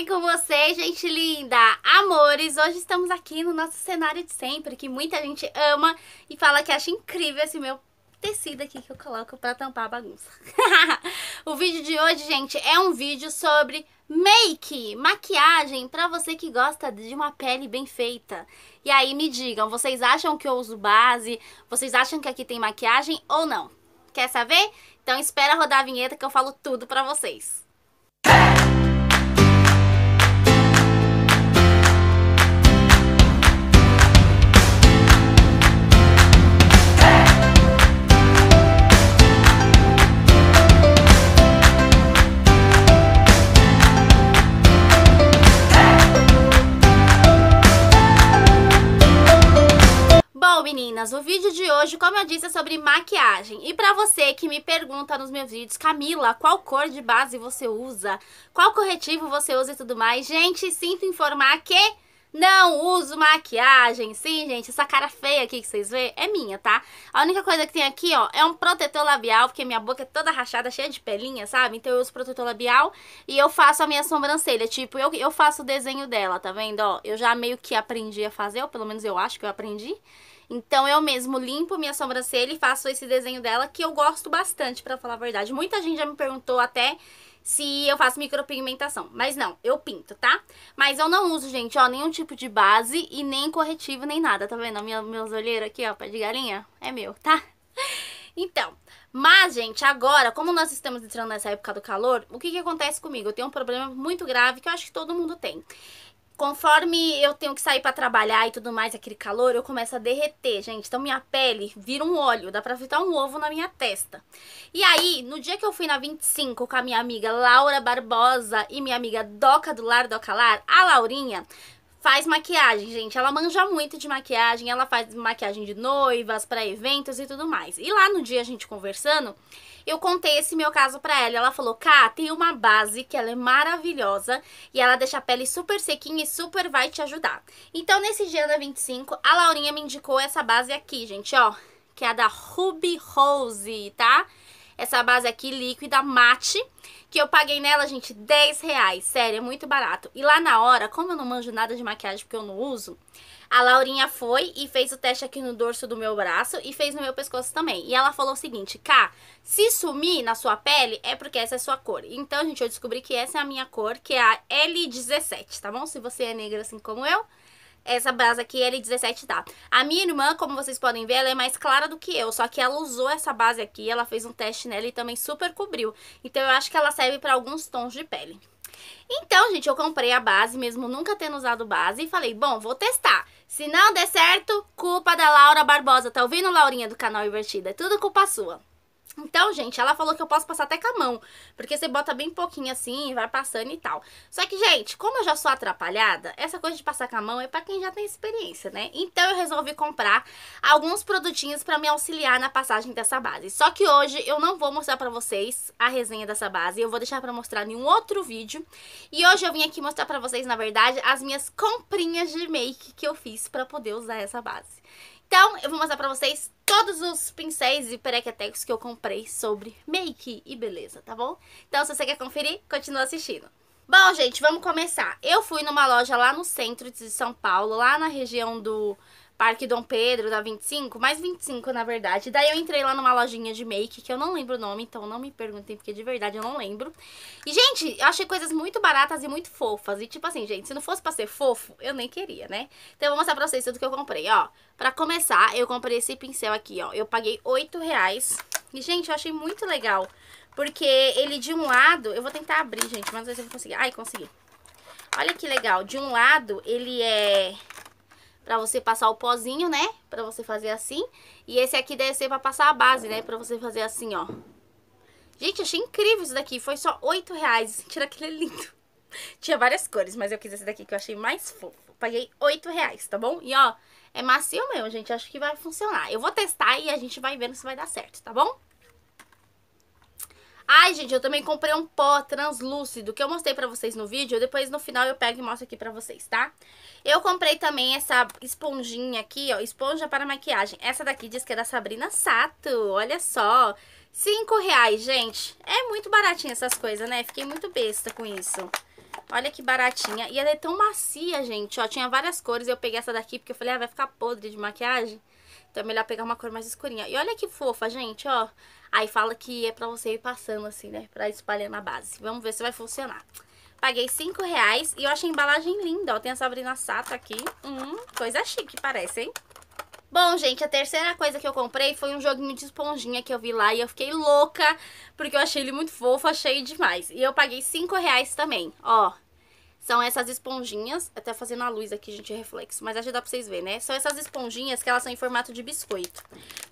bem com vocês, gente linda? Amores, hoje estamos aqui no nosso cenário de sempre, que muita gente ama e fala que acha incrível esse meu tecido aqui que eu coloco pra tampar a bagunça. o vídeo de hoje, gente, é um vídeo sobre make, maquiagem, pra você que gosta de uma pele bem feita. E aí me digam, vocês acham que eu uso base? Vocês acham que aqui tem maquiagem ou não? Quer saber? Então espera rodar a vinheta que eu falo tudo pra vocês. Música meninas, o vídeo de hoje, como eu disse, é sobre maquiagem. E pra você que me pergunta nos meus vídeos, Camila, qual cor de base você usa? Qual corretivo você usa e tudo mais? Gente, sinto informar que não uso maquiagem. Sim, gente, essa cara feia aqui que vocês vê é minha, tá? A única coisa que tem aqui, ó, é um protetor labial, porque minha boca é toda rachada, cheia de pelinha, sabe? Então eu uso protetor labial e eu faço a minha sobrancelha. Tipo, eu, eu faço o desenho dela, tá vendo? Ó, eu já meio que aprendi a fazer, ou pelo menos eu acho que eu aprendi. Então eu mesmo limpo minha sobrancelha e faço esse desenho dela que eu gosto bastante, para falar a verdade. Muita gente já me perguntou até se eu faço micropigmentação. Mas não, eu pinto, tá? Mas eu não uso, gente, ó, nenhum tipo de base e nem corretivo, nem nada, tá vendo? Minha, meus olheiros aqui, ó, pé de galinha, é meu, tá? Então, mas, gente, agora, como nós estamos entrando nessa época do calor, o que que acontece comigo? Eu tenho um problema muito grave que eu acho que todo mundo tem. Conforme eu tenho que sair para trabalhar e tudo mais, aquele calor, eu começo a derreter, gente. Então minha pele vira um óleo, dá pra fritar um ovo na minha testa. E aí, no dia que eu fui na 25 com a minha amiga Laura Barbosa e minha amiga Doca do Lar Doca Acalar, a Laurinha faz maquiagem, gente. Ela manja muito de maquiagem, ela faz maquiagem de noivas, para eventos e tudo mais. E lá no dia a gente conversando, eu contei esse meu caso pra ela. Ela falou: Cá, tem uma base que ela é maravilhosa e ela deixa a pele super sequinha e super vai te ajudar. Então, nesse dia da 25, a Laurinha me indicou essa base aqui, gente, ó. Que é a da Ruby Rose, tá? essa base aqui líquida mate, que eu paguei nela, gente, 10 reais. Sério, é muito barato. E lá na hora, como eu não manjo nada de maquiagem porque eu não uso, a Laurinha foi e fez o teste aqui no dorso do meu braço e fez no meu pescoço também. E ela falou o seguinte, Cá, se sumir na sua pele é porque essa é a sua cor. Então, gente, eu descobri que essa é a minha cor, que é a L17, tá bom? Se você é negra assim como eu, essa base aqui L17 é tá. A minha irmã, como vocês podem ver, ela é mais clara do que eu, só que ela usou essa base aqui, ela fez um teste nela e também super cobriu. Então eu acho que ela serve para alguns tons de pele. Então, gente, eu comprei a base, mesmo nunca tendo usado base, e falei, bom, vou testar. Se não der certo, culpa da Laura Barbosa. Tá ouvindo, Laurinha, do canal Invertida? É tudo culpa sua. Então, gente, ela falou que eu posso passar até com a mão, porque você bota bem pouquinho assim, vai passando e tal. Só que, gente, como eu já sou atrapalhada, essa coisa de passar com a mão é para quem já tem experiência, né? Então eu resolvi comprar alguns produtinhos para me auxiliar na passagem dessa base. Só que hoje eu não vou mostrar para vocês a resenha dessa base, eu vou deixar para mostrar em um outro vídeo. E hoje eu vim aqui mostrar para vocês, na verdade, as minhas comprinhas de make que eu fiz para poder usar essa base. Então, eu vou mostrar pra vocês todos os pincéis e perequetecos que eu comprei sobre make e beleza, tá bom? Então, se você quer conferir, continua assistindo. Bom, gente, vamos começar. Eu fui numa loja lá no centro de São Paulo, lá na região do Parque Dom Pedro, da 25, mais 25 na verdade. Daí eu entrei lá numa lojinha de make, que eu não lembro o nome, então não me perguntem, porque de verdade eu não lembro. E, gente, eu achei coisas muito baratas e muito fofas. E, tipo assim, gente, se não fosse pra ser fofo, eu nem queria, né? Então eu vou mostrar pra vocês tudo que eu comprei, ó. Pra começar, eu comprei esse pincel aqui, ó. Eu paguei 8 reais. E, gente, eu achei muito legal, porque ele de um lado... Eu vou tentar abrir, gente, mas não sei se eu vou conseguir. Ai, consegui. Olha que legal, de um lado ele é pra você passar o pozinho, né? Pra você fazer assim. E esse aqui deve ser pra passar a base, né? Pra você fazer assim, ó. Gente, achei incrível isso daqui. Foi só 8 reais. Tira aquele é lindo. Tinha várias cores, mas eu quis esse daqui que eu achei mais fofo. Paguei 8 reais, tá bom? E ó, é macio mesmo, gente. Acho que vai funcionar. Eu vou testar e a gente vai vendo se vai dar certo, tá bom? Ai, gente, eu também comprei um pó translúcido que eu mostrei pra vocês no vídeo. Depois, no final, eu pego e mostro aqui pra vocês, tá? Eu comprei também essa esponjinha aqui, ó, esponja para maquiagem. Essa daqui diz que é da Sabrina Sato, olha só. Cinco reais, gente. É muito baratinha essas coisas, né? Fiquei muito besta com isso. Olha que baratinha. E ela é tão macia, gente, ó. Tinha várias cores, eu peguei essa daqui porque eu falei, ah, vai ficar podre de maquiagem. Então é melhor pegar uma cor mais escurinha. E olha que fofa, gente, ó. Aí fala que é pra você ir passando assim, né? Pra espalhar na base. Vamos ver se vai funcionar. Paguei 5 reais e eu achei a embalagem linda, ó. Tem a Sabrina Sato aqui. Hum, coisa chique, parece, hein? Bom, gente, a terceira coisa que eu comprei foi um joguinho de esponjinha que eu vi lá e eu fiquei louca, porque eu achei ele muito fofo, achei demais. E eu paguei 5 reais também, ó. São essas esponjinhas, até fazendo a luz aqui, gente, é reflexo, mas acho que dá pra vocês verem, né? São essas esponjinhas que elas são em formato de biscoito.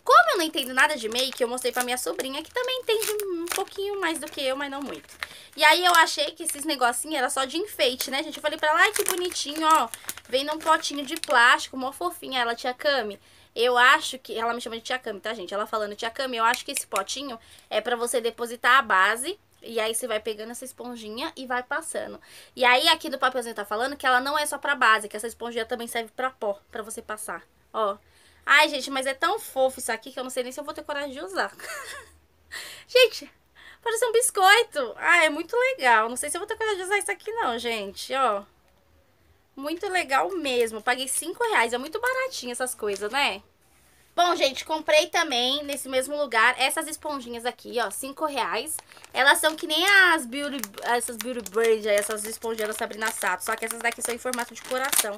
Como eu não entendo nada de make, eu mostrei pra minha sobrinha, que também entende um pouquinho mais do que eu, mas não muito. E aí eu achei que esses negocinhos era só de enfeite, né, gente? Eu falei pra ela, ai, que bonitinho, ó, vem num potinho de plástico, mó fofinha, ela tinha cami. Eu acho que... Ela me chama de Tia Cami, tá, gente? Ela falando Tia Cami, eu acho que esse potinho é pra você depositar a base e aí você vai pegando essa esponjinha e vai passando. E aí aqui do papelzinho tá falando que ela não é só pra base, que essa esponjinha também serve pra pó, pra você passar. Ó. Ai, gente, mas é tão fofo isso aqui que eu não sei nem se eu vou ter coragem de usar. gente, parece um biscoito. Ah, é muito legal. Não sei se eu vou ter coragem de usar isso aqui não, gente. Ó. Muito legal mesmo. Paguei 5 reais. É muito baratinho essas coisas, né? Bom, gente, comprei também nesse mesmo lugar essas esponjinhas aqui, ó, 5 reais. Elas são que nem as Beauty, essas Beauty Bird, essas esponjinhas da Sabrina Sato, só que essas daqui são em formato de coração.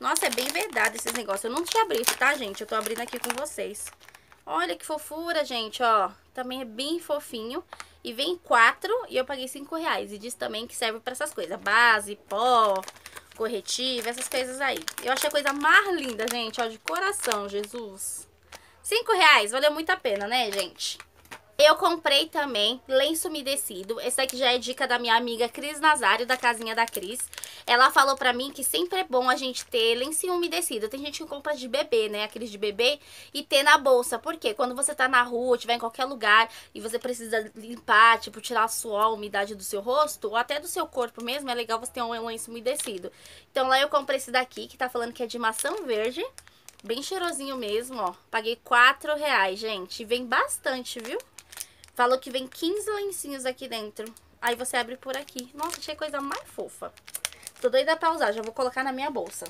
Nossa, é bem verdade esses negócios. Eu não tinha abrido, tá, gente? Eu tô abrindo aqui com vocês. Olha que fofura, gente, ó. Também é bem fofinho. E vem quatro e eu paguei cinco reais. E diz também que serve pra essas coisas. Base, pó, corretivo, essas coisas aí. Eu achei a coisa mais linda, gente, ó, de coração, Jesus. Cinco reais, valeu muito a pena, né, gente? Eu comprei também lenço umedecido. Esse aqui já é dica da minha amiga Cris Nazário, da Casinha da Cris. Ela falou pra mim que sempre é bom a gente ter lenço umedecido. Tem gente que compra de bebê, né? Aqueles de bebê. E ter na bolsa. Porque quando você tá na rua, tiver em qualquer lugar e você precisa limpar, tipo, tirar a suor, a umidade do seu rosto, ou até do seu corpo mesmo, é legal você ter um lenço umedecido. Então lá eu comprei esse daqui, que tá falando que é de maçã verde. Bem cheirosinho mesmo, ó. Paguei 4 reais, gente. Vem bastante, viu? Falou que vem 15 lencinhos aqui dentro. Aí você abre por aqui. Nossa, achei coisa mais fofa. Tô doida pra usar, já vou colocar na minha bolsa.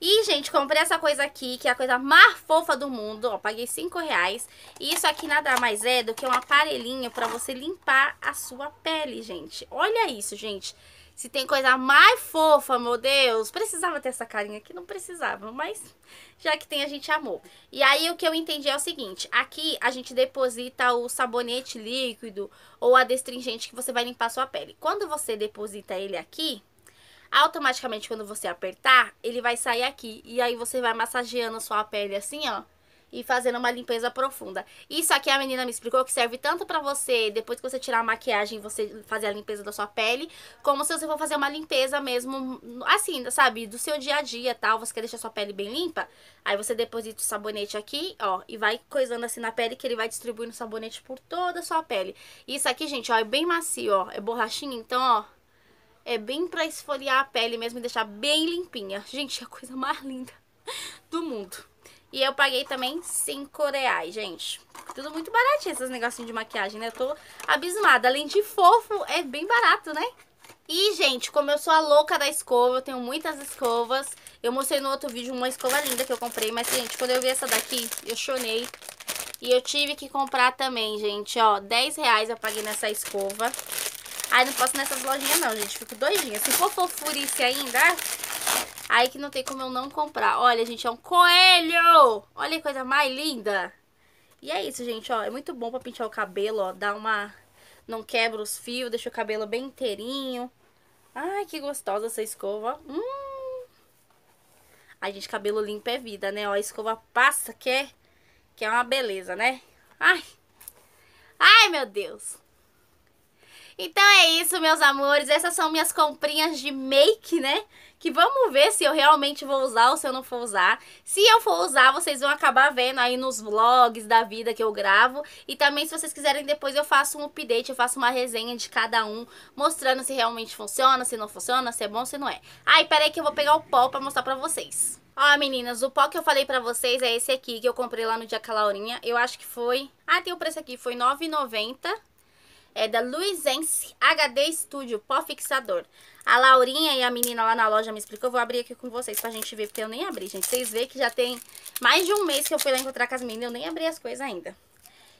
E, gente, comprei essa coisa aqui, que é a coisa mais fofa do mundo, ó, paguei 5 reais. E isso aqui nada mais é do que um aparelhinho pra você limpar a sua pele, gente. Olha isso, gente. Se tem coisa mais fofa, meu Deus. Precisava ter essa carinha aqui, não precisava, mas já que tem, a gente amou. E aí o que eu entendi é o seguinte: aqui a gente deposita o sabonete líquido ou a destringente que você vai limpar a sua pele. Quando você deposita ele aqui, automaticamente quando você apertar, ele vai sair aqui. E aí você vai massageando sua pele assim, ó. E fazendo uma limpeza profunda. Isso aqui a menina me explicou que serve tanto pra você, depois que você tirar a maquiagem, você fazer a limpeza da sua pele, como se você for fazer uma limpeza mesmo, assim, sabe, do seu dia a dia tal. Você quer deixar sua pele bem limpa? Aí você deposita o sabonete aqui, ó, e vai coisando assim na pele, que ele vai distribuindo o sabonete por toda a sua pele. Isso aqui, gente, ó, é bem macio, ó. É borrachinha, então, ó, é bem pra esfoliar a pele mesmo e deixar bem limpinha. Gente, é a coisa mais linda do mundo. E eu paguei também 5 reais, gente. Tudo muito baratinho esses negocinhos de maquiagem, né? Eu tô abismada. Além de fofo, é bem barato, né? E, gente, como eu sou a louca da escova, eu tenho muitas escovas. Eu mostrei no outro vídeo uma escova linda que eu comprei, mas, gente, quando eu vi essa daqui, eu chorei. E eu tive que comprar também, gente, ó, 10 reais eu paguei nessa escova. Aí não posso nessas lojinhas não, gente. Fico doidinha. Se for fofurice ainda, aí que não tem como eu não comprar. Olha, gente, é um coelho! Olha que coisa mais linda! E é isso, gente, ó. É muito bom pra pentear o cabelo, ó. Dá uma... Não quebra os fios, deixa o cabelo bem inteirinho. Ai, que gostosa essa escova, ó. Hum! Ai, gente, cabelo limpo é vida, né? Ó, a escova passa que é... Que é uma beleza, né? Ai! Ai, meu Deus! Então é isso, meus amores. Essas são minhas comprinhas de make, né? Que vamos ver se eu realmente vou usar ou se eu não for usar. Se eu for usar, vocês vão acabar vendo aí nos vlogs da vida que eu gravo. E também, se vocês quiserem, depois eu faço um update, eu faço uma resenha de cada um, mostrando se realmente funciona, se não funciona, se é bom, se não é. Ai, peraí que eu vou pegar o pó pra mostrar pra vocês. Ó, meninas, o pó que eu falei pra vocês é esse aqui, que eu comprei lá no dia Calaurinha. Eu acho que foi... Ah, tem o preço aqui, foi R$9,90 é da Luizense HD Studio, pó fixador. A Laurinha e a menina lá na loja me explicou. Eu vou abrir aqui com vocês pra gente ver, porque eu nem abri, gente. Vocês veem que já tem mais de um mês que eu fui lá encontrar com as meninas, eu nem abri as coisas ainda.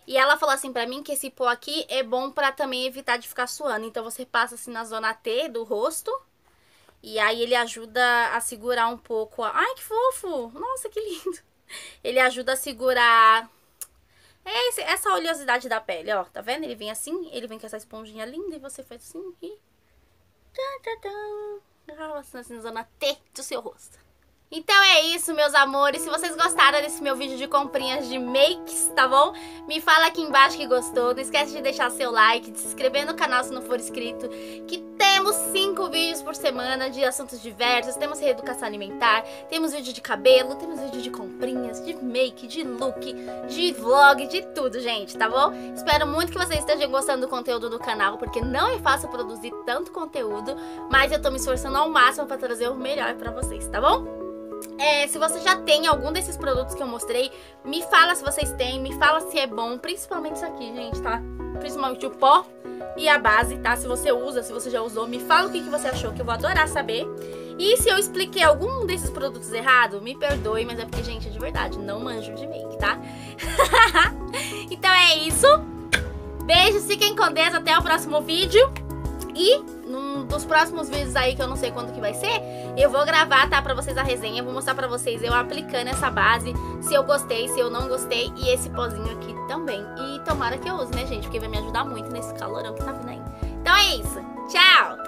E ela falou assim pra mim que esse pó aqui é bom pra também evitar de ficar suando. Então você passa assim na zona T do rosto, e aí ele ajuda a segurar um pouco a... Ai, que fofo! Nossa, que lindo! Ele ajuda a segurar é esse, essa oleosidade da pele, ó. Tá vendo? Ele vem assim, ele vem com essa esponjinha linda e você faz assim e... Tcharam, assim, na zona T do seu rosto. Então é isso, meus amores. Se vocês gostaram desse meu vídeo de comprinhas de makes, tá bom? Me fala aqui embaixo que gostou. Não esquece de deixar seu like, de se inscrever no canal se não for inscrito. Que temos 5 vídeos por semana de assuntos diversos. Temos reeducação alimentar, temos vídeo de cabelo, temos vídeo de comprinhas, de make, de look, de vlog, de tudo, gente, tá bom? Espero muito que vocês estejam gostando do conteúdo do canal, porque não é fácil produzir tanto conteúdo, mas eu tô me esforçando ao máximo pra trazer o melhor pra vocês, tá bom? É, se você já tem algum desses produtos que eu mostrei, me fala se vocês têm, me fala se é bom, principalmente isso aqui, gente, tá? Principalmente o pó e a base, tá? Se você usa, se você já usou, me fala o que, que você achou, que eu vou adorar saber. E se eu expliquei algum desses produtos errado, me perdoe, mas é porque, gente, é de verdade, não manjo de make, tá? então é isso. Beijos, fiquem com Deus, até o próximo vídeo. E num dos próximos vídeos aí, que eu não sei quando que vai ser, eu vou gravar, tá, pra vocês a resenha, vou mostrar pra vocês eu aplicando essa base, se eu gostei, se eu não gostei, e esse pozinho aqui também. E tomara que eu use, né, gente, porque vai me ajudar muito nesse calorão que tá vindo aí. Então é isso, tchau!